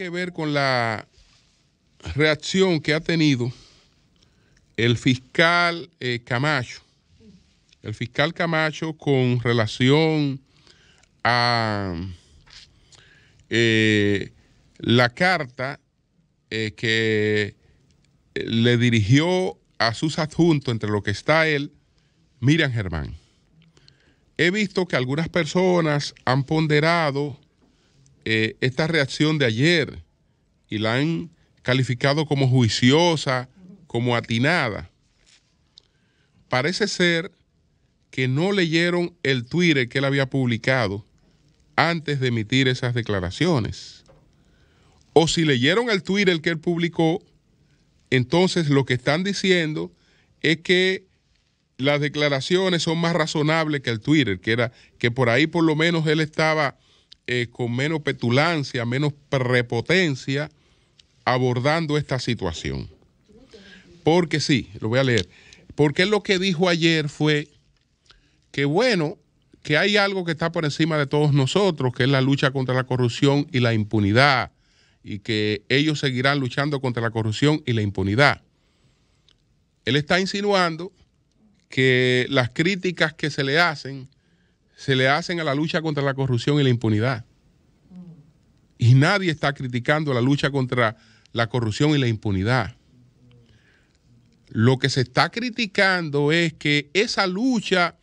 que ver con la reacción que ha tenido el fiscal eh, Camacho. El fiscal Camacho con relación a eh, la carta eh, que le dirigió a sus adjuntos, entre lo que está él, Miriam Germán. He visto que algunas personas han ponderado eh, esta reacción de ayer y la han calificado como juiciosa, como atinada. Parece ser que no leyeron el Twitter que él había publicado antes de emitir esas declaraciones. O si leyeron el Twitter que él publicó, entonces lo que están diciendo es que las declaraciones son más razonables que el Twitter, que era que por ahí por lo menos él estaba eh, con menos petulancia, menos prepotencia, abordando esta situación. Porque sí, lo voy a leer. Porque lo que dijo ayer fue que bueno, que hay algo que está por encima de todos nosotros, que es la lucha contra la corrupción y la impunidad, y que ellos seguirán luchando contra la corrupción y la impunidad. Él está insinuando que las críticas que se le hacen se le hacen a la lucha contra la corrupción y la impunidad. Y nadie está criticando la lucha contra la corrupción y la impunidad. Lo que se está criticando es que esa lucha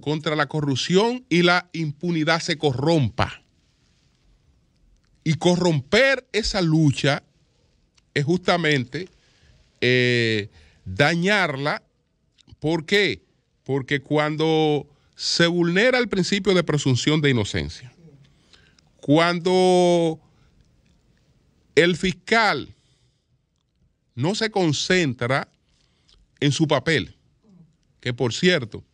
contra la corrupción y la impunidad se corrompa. Y corromper esa lucha es justamente eh, dañarla. ¿Por qué? Porque cuando se vulnera el principio de presunción de inocencia. Cuando el fiscal no se concentra en su papel, que por cierto,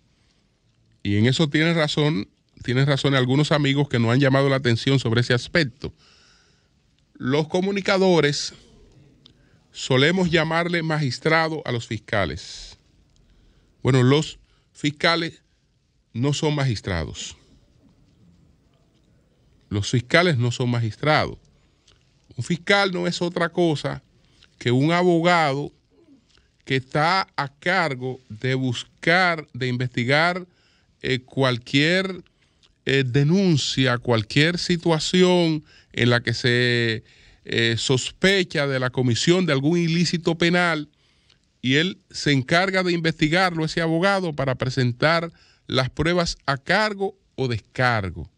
y en eso tienen razón, tienes razón algunos amigos que no han llamado la atención sobre ese aspecto. Los comunicadores solemos llamarle magistrado a los fiscales. Bueno, los fiscales no son magistrados. Los fiscales no son magistrados. Un fiscal no es otra cosa que un abogado que está a cargo de buscar, de investigar eh, cualquier eh, denuncia, cualquier situación en la que se eh, sospecha de la comisión de algún ilícito penal y él se encarga de investigarlo, ese abogado, para presentar las pruebas a cargo o descargo.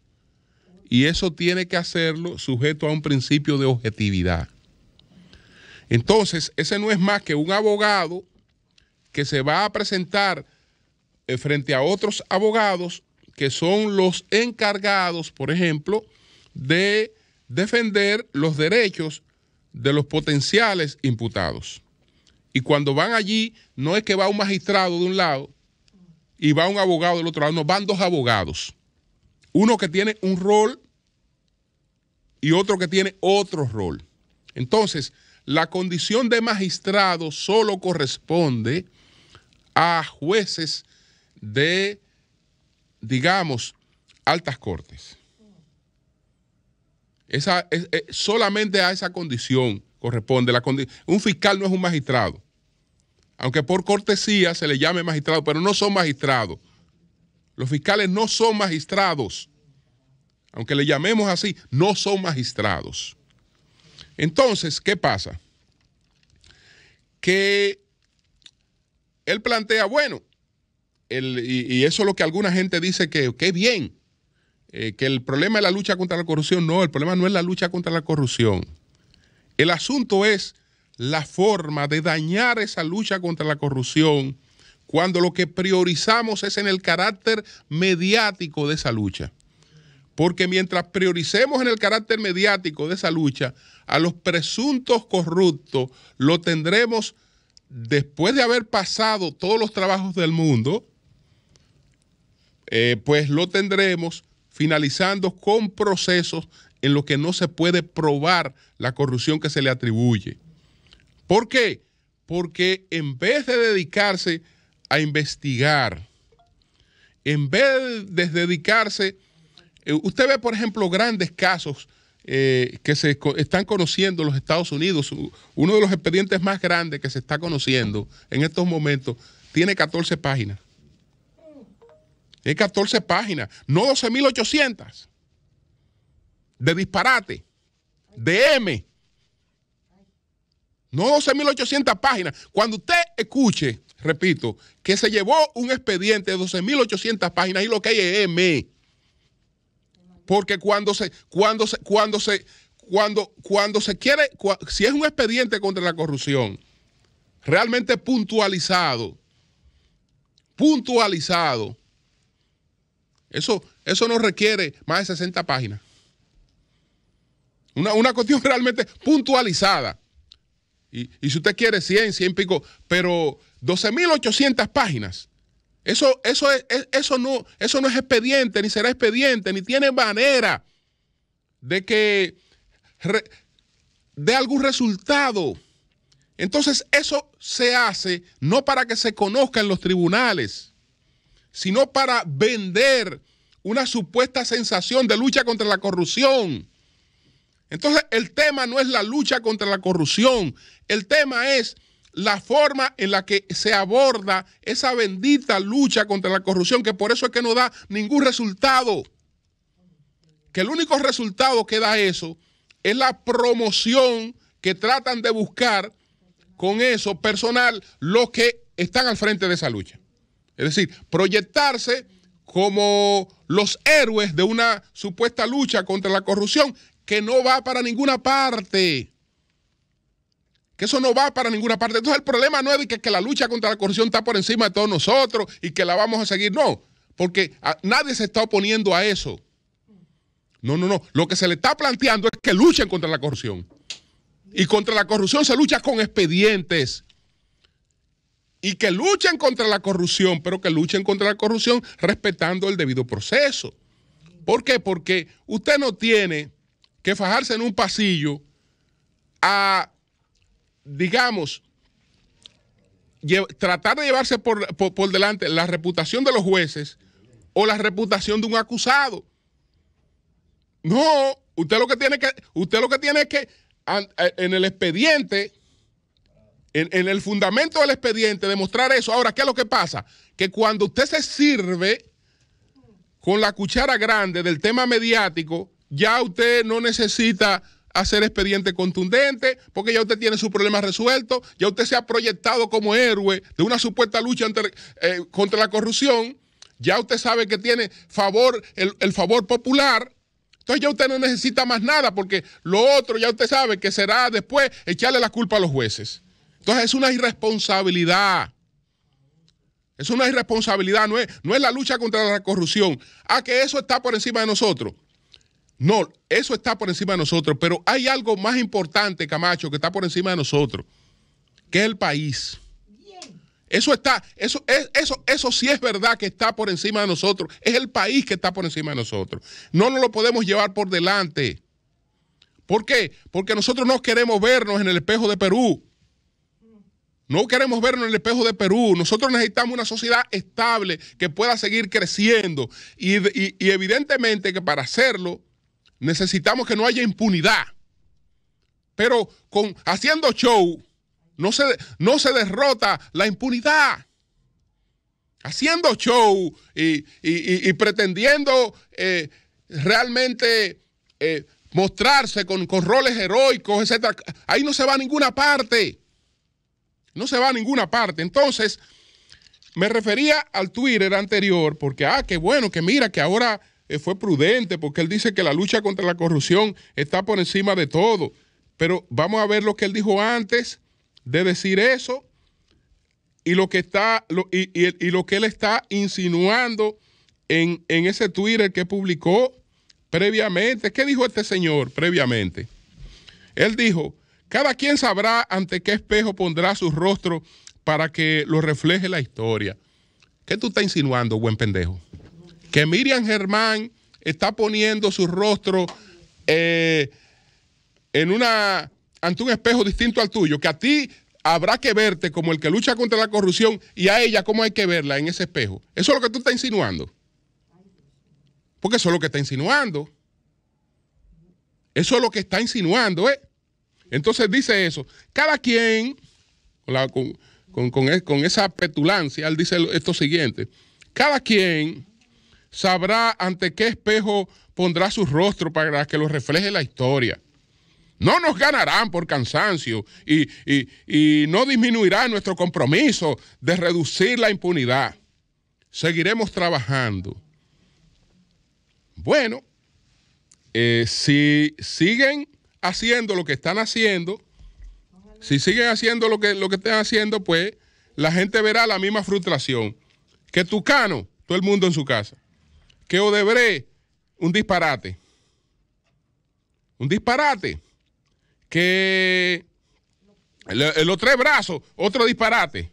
Y eso tiene que hacerlo sujeto a un principio de objetividad. Entonces, ese no es más que un abogado que se va a presentar eh, frente a otros abogados que son los encargados, por ejemplo, de defender los derechos de los potenciales imputados. Y cuando van allí, no es que va un magistrado de un lado y va un abogado del otro lado. No, van dos abogados. Uno que tiene un rol y otro que tiene otro rol. Entonces, la condición de magistrado solo corresponde a jueces de, digamos, altas cortes. Esa, eh, solamente a esa condición corresponde. La un fiscal no es un magistrado aunque por cortesía se le llame magistrado, pero no son magistrados. Los fiscales no son magistrados. Aunque le llamemos así, no son magistrados. Entonces, ¿qué pasa? Que él plantea, bueno, y, eso es lo que alguna gente dice que, qué bien, eh, que el problema es la lucha contra la corrupción. No, el problema no es la lucha contra la corrupción. El asunto es la forma de dañar esa lucha contra la corrupción cuando lo que priorizamos es en el carácter mediático de esa lucha. Porque mientras prioricemos en el carácter mediático de esa lucha, a los presuntos corruptos lo tendremos después de haber pasado todos los trabajos del mundo, eh, pues lo tendremos finalizando con procesos en los que no se puede probar la corrupción que se le atribuye. ¿Por qué? Porque en vez de dedicarse a investigar, en vez de dedicarse, eh, usted ve, por ejemplo, grandes casos eh, que se están conociendo en los Estados Unidos. Uno de los expedientes más grandes que se está conociendo en estos momentos tiene 14 páginas. Tiene 14 páginas, no 12.800 de disparate, de M no 12.800 páginas. Cuando usted escuche, repito, que se llevó un expediente de 12.800 páginas y lo que hay es M. Porque cuando se, cuando se, cuando se, cuando, cuando se quiere, si es un expediente contra la corrupción, realmente puntualizado, puntualizado, eso, eso no requiere más de 60 páginas. Una, una cuestión realmente puntualizada. Y, si usted quiere 100, 100 pico, pero 12.800 páginas. Eso, eso, es, eso, no, eso no es expediente, ni será expediente, ni tiene manera de que de dé algún resultado. Entonces eso se hace no para que se conozca en los tribunales, sino para vender una supuesta sensación de lucha contra la corrupción. Entonces, el tema no es la lucha contra la corrupción, el tema es la forma en la que se aborda esa bendita lucha contra la corrupción, que por eso es que no da ningún resultado. Que el único resultado que da eso es la promoción que tratan de buscar con eso personal los que están al frente de esa lucha. Es decir, proyectarse como los héroes de una supuesta lucha contra la corrupción que no va para ninguna parte. Que eso no va para ninguna parte. Entonces el problema no es que, la lucha contra la corrupción está por encima de todos nosotros y que la vamos a seguir. No, porque nadie se está oponiendo a eso. No, no, no. Lo que se le está planteando es que luchen contra la corrupción. Y contra la corrupción se lucha con expedientes. Y que luchen contra la corrupción, pero que luchen contra la corrupción respetando el debido proceso. ¿Por qué? Porque usted no tiene que fajarse en un pasillo a, digamos, tratar de llevarse por, delante la reputación de los jueces o la reputación de un acusado. No, usted lo que tiene que, usted lo que tiene que eh, en el expediente, en, en el fundamento del expediente, demostrar eso. Ahora, ¿qué es lo que pasa? Que cuando usted se sirve con la cuchara grande del tema mediático, ya usted no necesita hacer expediente contundente, porque ya usted tiene su problema resuelto, ya usted se ha proyectado como héroe de una supuesta lucha eh, contra la corrupción, ya usted sabe que tiene favor, el, el, favor popular, entonces ya usted no necesita más nada, porque lo otro ya usted sabe que será después echarle la culpa a los jueces. Entonces es una irresponsabilidad. Es una irresponsabilidad, no es, no es la lucha contra la corrupción. A ah, que eso está por encima de nosotros. No, eso está por encima de nosotros, pero hay algo más importante, Camacho, que está por encima de nosotros, que es el país. Eso está, eso, eso, eso sí es verdad que está por encima de nosotros. Es el país que está por encima de nosotros. No nos lo podemos llevar por delante. ¿Por qué? Porque nosotros no queremos vernos en el espejo de Perú. No queremos vernos en el espejo de Perú. Nosotros necesitamos una sociedad estable que pueda seguir creciendo. y evidentemente que para hacerlo necesitamos que no haya impunidad. Pero con, haciendo show no se, no se derrota la impunidad. Haciendo show y, pretendiendo eh, realmente eh, mostrarse con, con, roles heroicos, etc. Ahí no se va a ninguna parte. No se va a ninguna parte. Entonces, me refería al Twitter anterior, porque, ah, qué bueno, que mira, que ahora eh, fue prudente porque él dice que la lucha contra la corrupción está por encima de todo. Pero vamos a ver lo que él dijo antes de decir eso y lo que, está, lo que él está insinuando en, en ese Twitter que publicó previamente. ¿Qué dijo este señor previamente? Él dijo, cada quien sabrá ante qué espejo pondrá su rostro para que lo refleje la historia. ¿Qué tú estás insinuando, buen pendejo? que Miriam Germán está poniendo su rostro eh, en una, ante un espejo distinto al tuyo, que a ti habrá que verte como el que lucha contra la corrupción y a ella cómo hay que verla en ese espejo. Eso es lo que tú estás insinuando. Porque eso es lo que está insinuando. Eso es lo que está insinuando, ¿eh? Entonces dice eso. Cada quien, con, con esa petulancia, él dice esto siguiente. Cada quien sabrá ante qué espejo pondrá su rostro para que lo refleje la historia. No nos ganarán por cansancio y, no disminuirá nuestro compromiso de reducir la impunidad. Seguiremos trabajando. Bueno, eh, si siguen haciendo lo que están haciendo, si siguen haciendo lo que, lo que están haciendo, pues la gente verá la misma frustración. Que Tucano, todo el mundo en su casa que Odebrecht, un disparate. Un disparate. Que los tres brazos, otro disparate.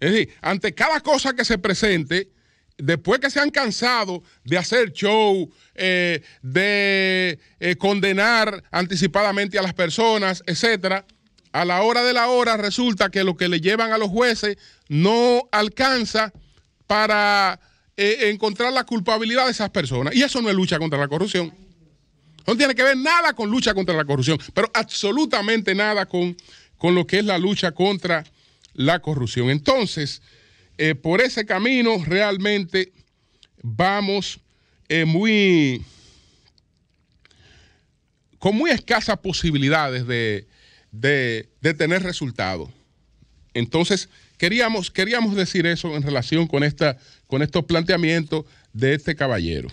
Es decir, ante cada cosa que se presente, después que se han cansado de hacer show, eh, de eh, condenar anticipadamente a las personas, etc., a la hora de la hora resulta que lo que le llevan a los jueces no alcanza para eh, encontrar la culpabilidad de esas personas. Y eso no es lucha contra la corrupción. No tiene que ver nada con lucha contra la corrupción, pero absolutamente nada con, con lo que es la lucha contra la corrupción. Entonces, eh, por ese camino realmente vamos eh, muy con muy escasas posibilidades de, de tener resultados. Entonces, queríamos, decir eso en relación con, esta, con estos planteamientos de este caballero.